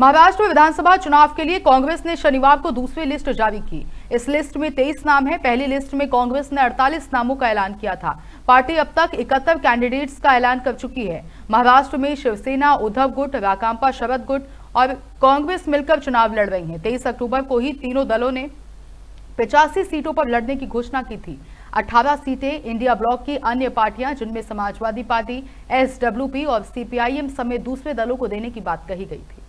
महाराष्ट्र में विधानसभा चुनाव के लिए कांग्रेस ने शनिवार को दूसरी लिस्ट जारी की इस लिस्ट में 23 नाम है पहली लिस्ट में कांग्रेस ने 48 नामों का ऐलान किया था पार्टी अब तक इकहत्तर कैंडिडेट्स का ऐलान कर चुकी है महाराष्ट्र में शिवसेना उद्धव गुट राकांपा शरद गुट और कांग्रेस मिलकर चुनाव लड़ रही है तेईस अक्टूबर को ही तीनों दलों ने पिचासी सीटों पर लड़ने की घोषणा की थी 18 सीटें इंडिया ब्लॉक की अन्य पार्टियां जिनमें समाजवादी पार्टी एसडब्ल्यूपी और सीपीआईएम समेत दूसरे दलों को देने की बात कही गई थी